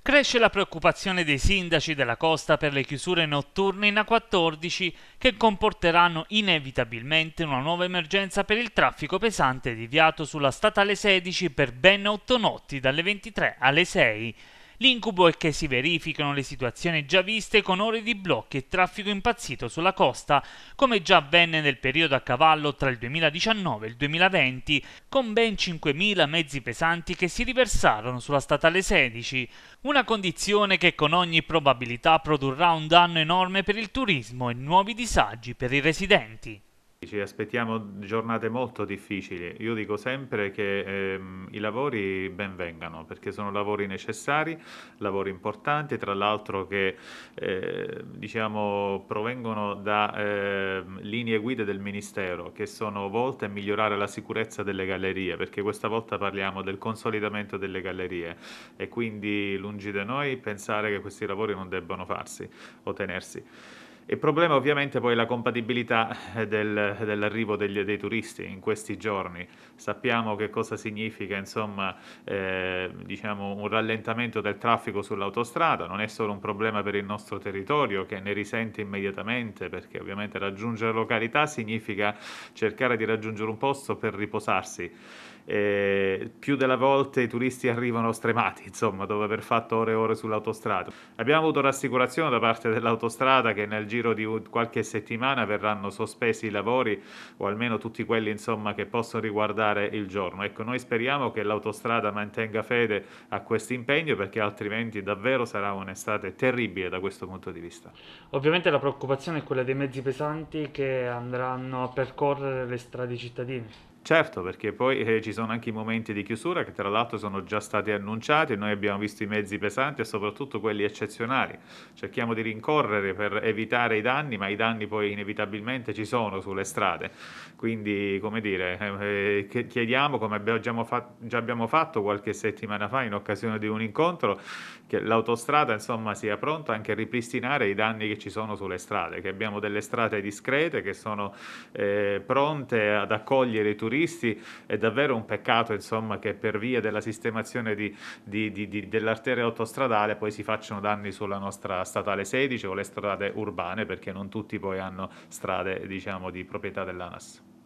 Cresce la preoccupazione dei sindaci della costa per le chiusure notturne in A14 che comporteranno inevitabilmente una nuova emergenza per il traffico pesante deviato sulla statale 16 per ben 8 notti dalle 23 alle 6. L'incubo è che si verificano le situazioni già viste con ore di blocchi e traffico impazzito sulla costa, come già avvenne nel periodo a cavallo tra il 2019 e il 2020, con ben 5.000 mezzi pesanti che si riversarono sulla statale 16, una condizione che con ogni probabilità produrrà un danno enorme per il turismo e nuovi disagi per i residenti. Ci aspettiamo giornate molto difficili. Io dico sempre che ehm, i lavori ben vengano perché sono lavori necessari, lavori importanti, tra l'altro che eh, diciamo, provengono da eh, linee guida del Ministero che sono volte a migliorare la sicurezza delle gallerie, perché questa volta parliamo del consolidamento delle gallerie e quindi lungi da noi pensare che questi lavori non debbano farsi o tenersi. Il problema ovviamente poi è la compatibilità eh, del, dell'arrivo degli, dei turisti in questi giorni. Sappiamo che cosa significa insomma, eh, diciamo un rallentamento del traffico sull'autostrada, non è solo un problema per il nostro territorio che ne risente immediatamente perché ovviamente raggiungere località significa cercare di raggiungere un posto per riposarsi. Eh, più della volta i turisti arrivano stremati, insomma, dopo aver fatto ore e ore sull'autostrada. Abbiamo avuto rassicurazione da parte dell'autostrada che nel giro giro di qualche settimana verranno sospesi i lavori o almeno tutti quelli insomma, che possono riguardare il giorno. Ecco, noi speriamo che l'autostrada mantenga fede a questo impegno perché altrimenti davvero sarà un'estate terribile da questo punto di vista. Ovviamente la preoccupazione è quella dei mezzi pesanti che andranno a percorrere le strade cittadine. Certo, perché poi eh, ci sono anche i momenti di chiusura che tra l'altro sono già stati annunciati, noi abbiamo visto i mezzi pesanti e soprattutto quelli eccezionali. Cerchiamo di rincorrere per evitare i danni, ma i danni poi inevitabilmente ci sono sulle strade. Quindi, come dire, eh, eh chiediamo, come abbiamo fatto, già abbiamo fatto qualche settimana fa in occasione di un incontro, che l'autostrada insomma, sia pronta anche a ripristinare i danni che ci sono sulle strade, che abbiamo delle strade discrete che sono eh, pronte ad accogliere i turisti turisti, è davvero un peccato insomma, che per via della sistemazione di, di, di, dell'arteria autostradale poi si facciano danni sulla nostra statale 16 o le strade urbane perché non tutti poi hanno strade diciamo, di proprietà dell'ANAS.